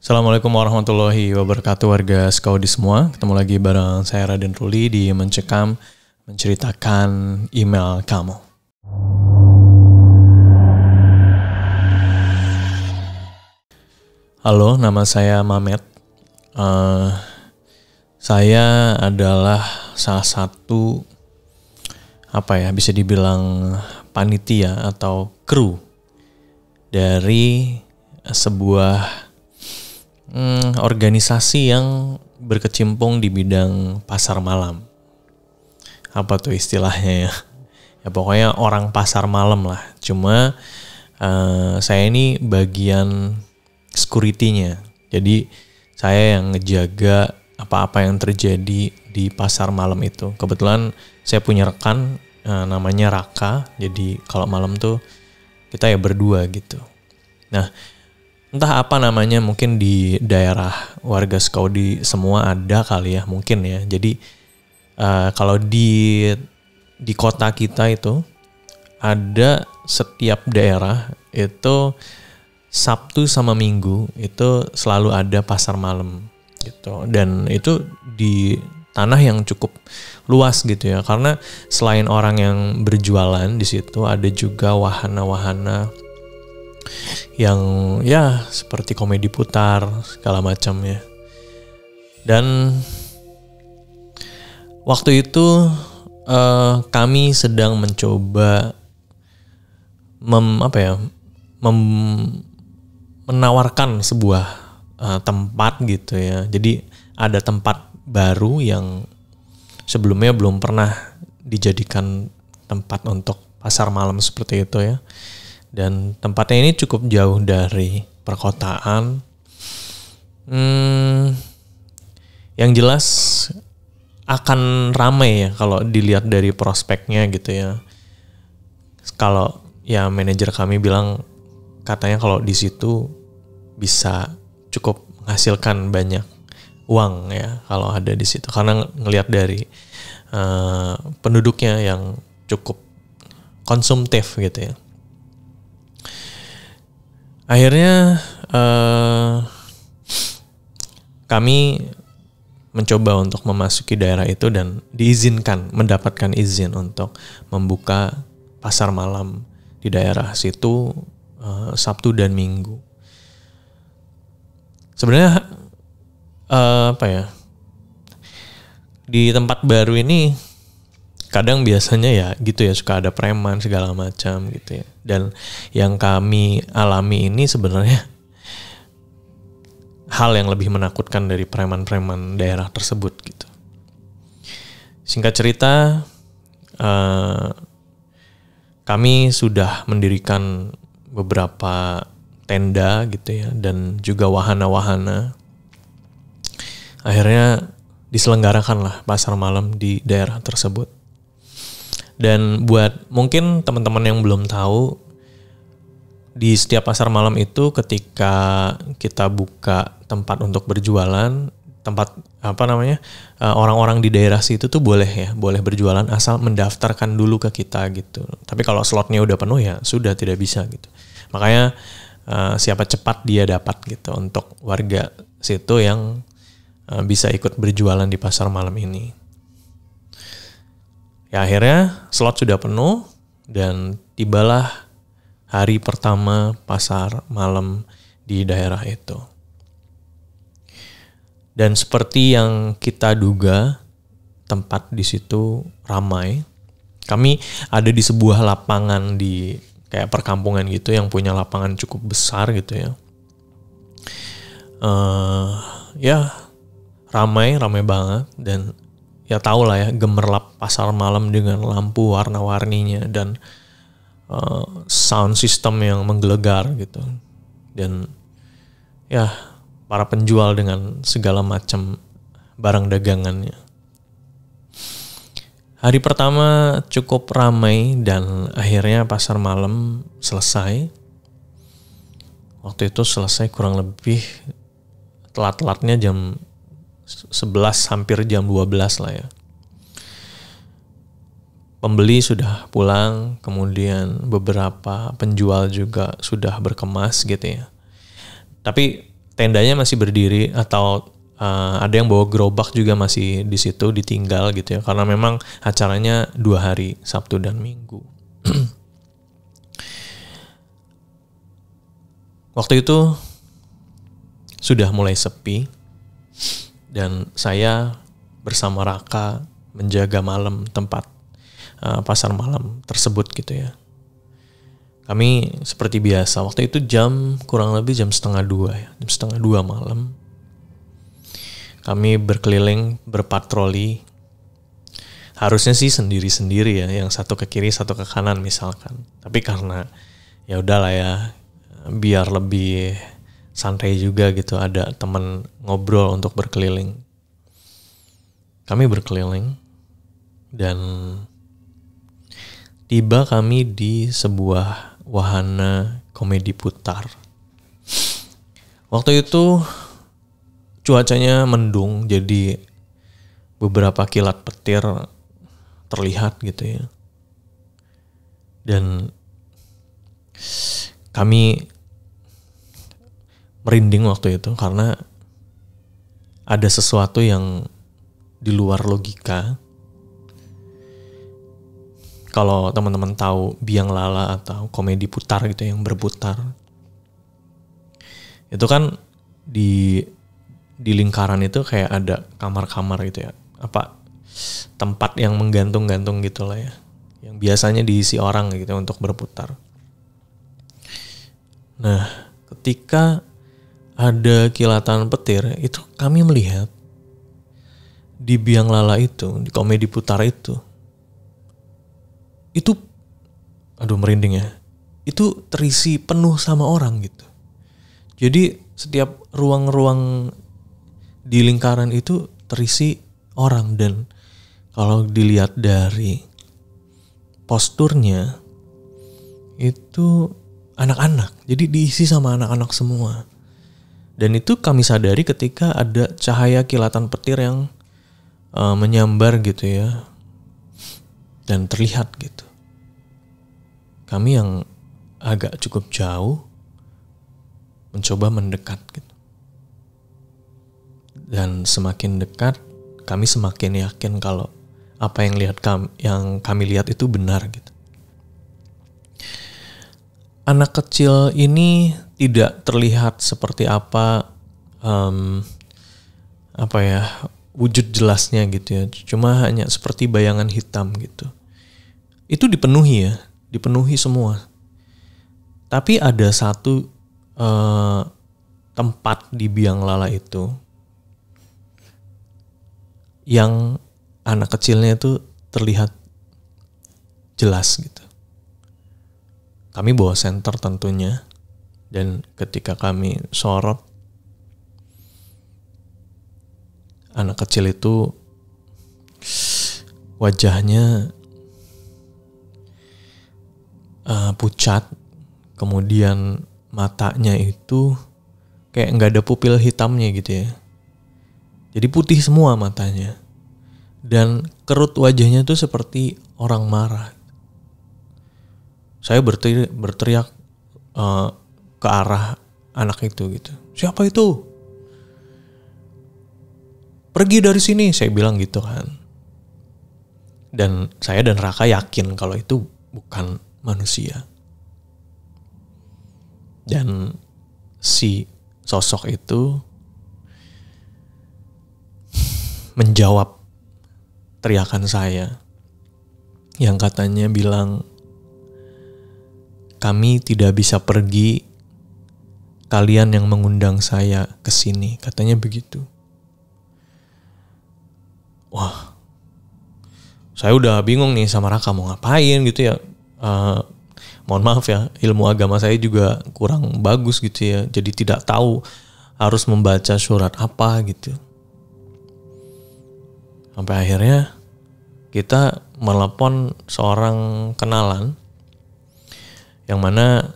Assalamualaikum warahmatullahi wabarakatuh warga Skaudi semua. Ketemu lagi bareng saya Raden Ruli di Mencekam menceritakan email kamu. Halo, nama saya Mamet. Uh, saya adalah salah satu apa ya bisa dibilang panitia atau kru dari sebuah hmm, organisasi yang berkecimpung di bidang pasar malam. Apa tuh istilahnya ya? Ya pokoknya orang pasar malam lah. Cuma uh, saya ini bagian security-nya. Jadi saya yang ngejaga apa-apa yang terjadi di pasar malam itu. Kebetulan saya punya rekan uh, namanya Raka. Jadi kalau malam tuh kita ya berdua gitu. Nah, entah apa namanya mungkin di daerah warga Skaudi semua ada kali ya mungkin ya jadi uh, kalau di di kota kita itu ada setiap daerah itu Sabtu sama Minggu itu selalu ada pasar malam gitu dan itu di tanah yang cukup luas gitu ya karena selain orang yang berjualan di situ ada juga wahana-wahana yang ya seperti komedi putar segala macam ya. Dan waktu itu uh, kami sedang mencoba mem apa ya mem, menawarkan sebuah uh, tempat gitu ya. Jadi ada tempat baru yang sebelumnya belum pernah dijadikan tempat untuk pasar malam seperti itu ya dan tempatnya ini cukup jauh dari perkotaan. Hmm, yang jelas akan ramai ya kalau dilihat dari prospeknya gitu ya. Kalau ya manajer kami bilang katanya kalau di situ bisa cukup menghasilkan banyak uang ya kalau ada di situ karena ngelihat dari uh, penduduknya yang cukup konsumtif gitu ya akhirnya uh, kami mencoba untuk memasuki daerah itu dan diizinkan mendapatkan izin untuk membuka pasar malam di daerah situ uh, Sabtu dan Minggu. Sebenarnya uh, apa ya di tempat baru ini kadang biasanya ya gitu ya suka ada preman segala macam gitu ya dan yang kami alami ini sebenarnya hal yang lebih menakutkan dari preman-preman daerah tersebut gitu singkat cerita uh, kami sudah mendirikan beberapa tenda gitu ya dan juga wahana-wahana akhirnya diselenggarakanlah pasar malam di daerah tersebut dan buat mungkin teman-teman yang belum tahu di setiap pasar malam itu ketika kita buka tempat untuk berjualan tempat apa namanya eh, orang-orang di daerah situ tuh boleh ya boleh berjualan asal mendaftarkan dulu ke kita gitu tapi kalau slotnya udah penuh ya sudah tidak bisa gitu makanya eh, siapa cepat dia dapat gitu untuk warga situ yang eh, bisa ikut berjualan di pasar malam ini Ya akhirnya slot sudah penuh dan tibalah hari pertama pasar malam di daerah itu. Dan seperti yang kita duga, tempat di situ ramai. Kami ada di sebuah lapangan di kayak perkampungan gitu yang punya lapangan cukup besar gitu ya. Uh, ya ramai ramai banget dan ya tau lah ya gemerlap pasar malam dengan lampu warna-warninya dan uh, sound system yang menggelegar gitu dan ya para penjual dengan segala macam barang dagangannya. Hari pertama cukup ramai dan akhirnya pasar malam selesai. Waktu itu selesai kurang lebih telat-telatnya jam 11 hampir jam 12 lah ya. Pembeli sudah pulang, kemudian beberapa penjual juga sudah berkemas gitu ya. Tapi tendanya masih berdiri atau uh, ada yang bawa gerobak juga masih di situ ditinggal gitu ya karena memang acaranya dua hari Sabtu dan Minggu. Waktu itu sudah mulai sepi dan saya bersama Raka menjaga malam tempat uh, pasar malam tersebut gitu ya. Kami seperti biasa waktu itu jam kurang lebih jam setengah dua ya, jam setengah dua malam. Kami berkeliling berpatroli. Harusnya sih sendiri-sendiri ya, yang satu ke kiri, satu ke kanan misalkan. Tapi karena ya udahlah ya, biar lebih santai juga gitu ada temen ngobrol untuk berkeliling kami berkeliling dan tiba kami di sebuah wahana komedi putar waktu itu cuacanya mendung jadi beberapa kilat petir terlihat gitu ya dan kami merinding waktu itu karena ada sesuatu yang di luar logika. Kalau teman-teman tahu biang lala atau komedi putar gitu yang berputar, itu kan di di lingkaran itu kayak ada kamar-kamar gitu ya, apa tempat yang menggantung-gantung gitu lah ya, yang biasanya diisi orang gitu untuk berputar. Nah, ketika ada kilatan petir, itu kami melihat di biang lala itu, di komedi putar itu, itu, aduh merinding ya, itu terisi penuh sama orang gitu. Jadi setiap ruang-ruang di lingkaran itu terisi orang dan kalau dilihat dari posturnya itu anak-anak. Jadi diisi sama anak-anak semua. Dan itu kami sadari ketika ada cahaya kilatan petir yang uh, menyambar gitu ya. Dan terlihat gitu. Kami yang agak cukup jauh mencoba mendekat gitu. Dan semakin dekat kami semakin yakin kalau apa yang lihat kami, yang kami lihat itu benar gitu anak kecil ini tidak terlihat seperti apa um, apa ya wujud jelasnya gitu ya cuma hanya seperti bayangan hitam gitu itu dipenuhi ya dipenuhi semua tapi ada satu uh, tempat di biang lala itu yang anak kecilnya itu terlihat jelas gitu kami bawa senter tentunya dan ketika kami sorot anak kecil itu wajahnya uh, pucat kemudian matanya itu kayak nggak ada pupil hitamnya gitu ya jadi putih semua matanya dan kerut wajahnya tuh seperti orang marah saya berteriak, berteriak uh, ke arah anak itu gitu. Siapa itu? Pergi dari sini, saya bilang gitu kan. Dan saya dan Raka yakin kalau itu bukan manusia. Dan si sosok itu menjawab teriakan saya yang katanya bilang kami tidak bisa pergi. Kalian yang mengundang saya ke sini, katanya begitu. Wah, saya udah bingung nih sama Raka mau ngapain gitu ya. Uh, mohon maaf ya, ilmu agama saya juga kurang bagus gitu ya. Jadi tidak tahu harus membaca surat apa gitu. Sampai akhirnya kita melepon seorang kenalan yang mana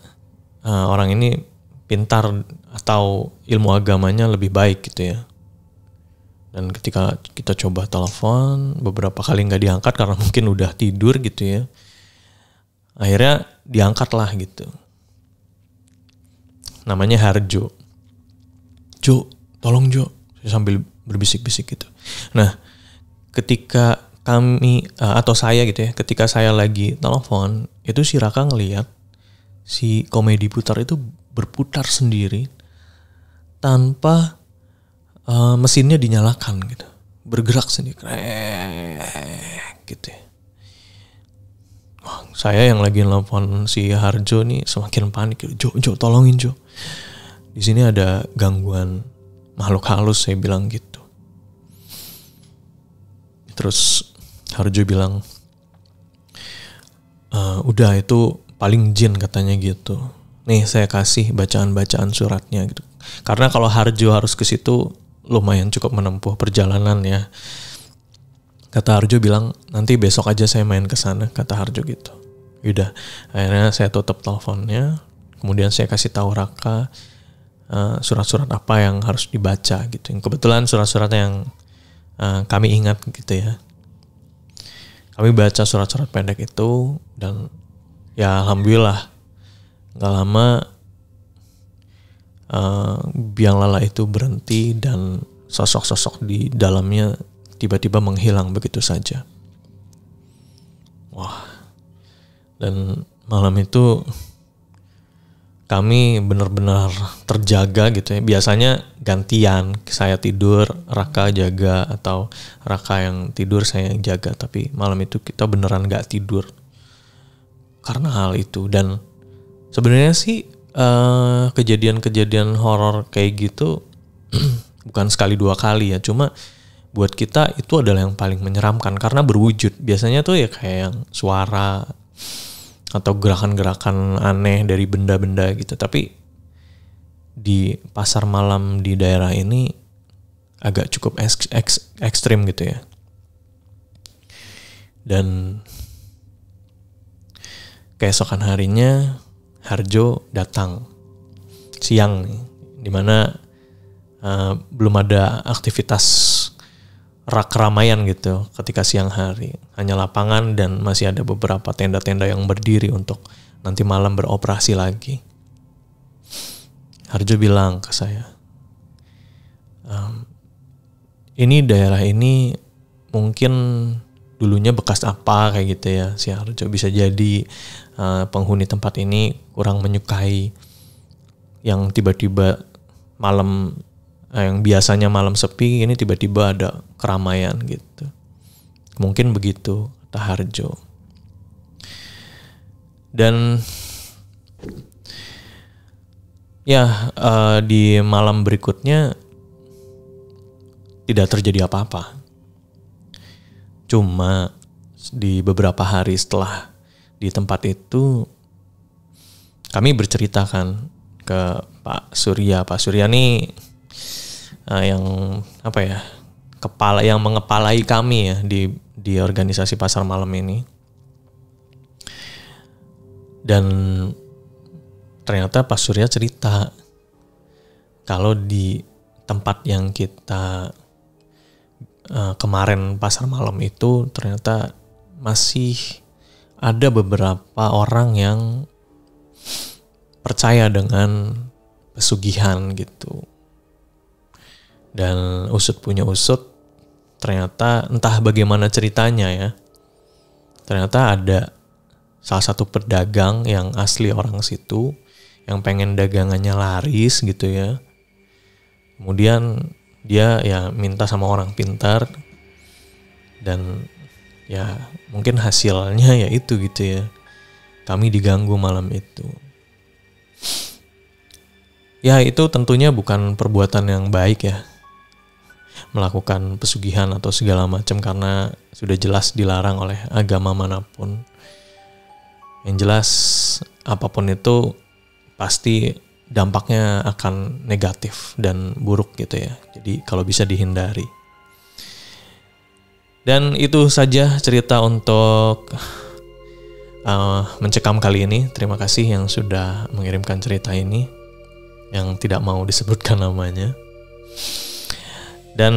uh, orang ini pintar atau ilmu agamanya lebih baik gitu ya. Dan ketika kita coba telepon, beberapa kali nggak diangkat karena mungkin udah tidur gitu ya. Akhirnya diangkat lah gitu. Namanya Harjo. Jo, tolong Jo. Sambil berbisik-bisik gitu. Nah, ketika kami eh, atau saya gitu ya, ketika saya lagi telepon, itu si Raka ngeliat si komedi putar itu berputar sendiri tanpa uh, mesinnya dinyalakan gitu bergerak sendiri Krek, gitu ya. Wah, saya yang lagi nelfon si Harjo nih semakin panik gitu. Jo Jo tolongin Jo di sini ada gangguan makhluk halus saya bilang gitu terus Harjo bilang e, udah itu paling jin katanya gitu. Nih saya kasih bacaan-bacaan suratnya gitu. Karena kalau Harjo harus ke situ lumayan cukup menempuh perjalanan ya. Kata Harjo bilang nanti besok aja saya main ke sana kata Harjo gitu. Udah akhirnya saya tutup teleponnya. Kemudian saya kasih tahu Raka eh, surat-surat uh, apa yang harus dibaca gitu. Yang kebetulan surat-surat yang uh, kami ingat gitu ya. Kami baca surat-surat pendek itu dan ya alhamdulillah nggak lama uh, biang lala itu berhenti dan sosok-sosok di dalamnya tiba-tiba menghilang begitu saja wah dan malam itu kami benar-benar terjaga gitu ya. Biasanya gantian, saya tidur, Raka jaga atau Raka yang tidur saya yang jaga. Tapi malam itu kita beneran nggak tidur karena hal itu dan sebenarnya sih uh, kejadian-kejadian horor kayak gitu bukan sekali dua kali ya cuma buat kita itu adalah yang paling menyeramkan karena berwujud biasanya tuh ya kayak yang suara atau gerakan-gerakan aneh dari benda-benda gitu tapi di pasar malam di daerah ini agak cukup ek, ek, ekstrim gitu ya dan keesokan harinya Harjo datang siang nih, dimana uh, eh, belum ada aktivitas rak keramaian gitu ketika siang hari. Hanya lapangan dan masih ada beberapa tenda-tenda yang berdiri untuk nanti malam beroperasi lagi. Harjo bilang ke saya, um, ini daerah ini mungkin dulunya bekas apa kayak gitu ya si Harjo bisa jadi uh, penghuni tempat ini kurang menyukai yang tiba-tiba malam eh, yang biasanya malam sepi ini tiba-tiba ada keramaian gitu mungkin begitu kata Harjo dan ya uh, di malam berikutnya tidak terjadi apa-apa Cuma di beberapa hari setelah di tempat itu kami berceritakan ke Pak Surya. Pak Surya nih uh, yang apa ya? kepala yang mengepalai kami ya di di organisasi pasar malam ini. Dan ternyata Pak Surya cerita kalau di tempat yang kita Eh, kemarin pasar malam itu ternyata masih ada beberapa orang yang percaya dengan pesugihan gitu. Dan usut punya usut ternyata entah bagaimana ceritanya ya. Ternyata ada salah satu pedagang yang asli orang situ yang pengen dagangannya laris gitu ya. Kemudian dia ya minta sama orang pintar dan ya mungkin hasilnya ya itu gitu ya kami diganggu malam itu ya itu tentunya bukan perbuatan yang baik ya melakukan pesugihan atau segala macam karena sudah jelas dilarang oleh agama manapun yang jelas apapun itu pasti dampaknya akan negatif dan buruk gitu ya. Jadi kalau bisa dihindari. Dan itu saja cerita untuk uh, mencekam kali ini. Terima kasih yang sudah mengirimkan cerita ini yang tidak mau disebutkan namanya. Dan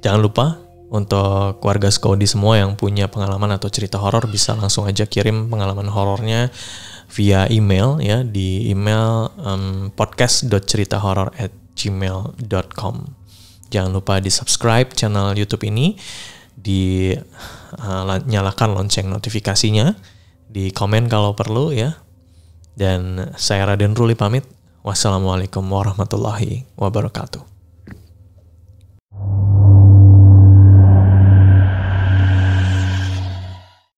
jangan lupa untuk warga Skodi semua yang punya pengalaman atau cerita horor bisa langsung aja kirim pengalaman horornya via email ya di email um, podcast.ceritahoror@gmail.com. Jangan lupa di subscribe channel YouTube ini, di uh, nyalakan lonceng notifikasinya, di komen kalau perlu ya. Dan saya Raden Ruli pamit. Wassalamualaikum warahmatullahi wabarakatuh.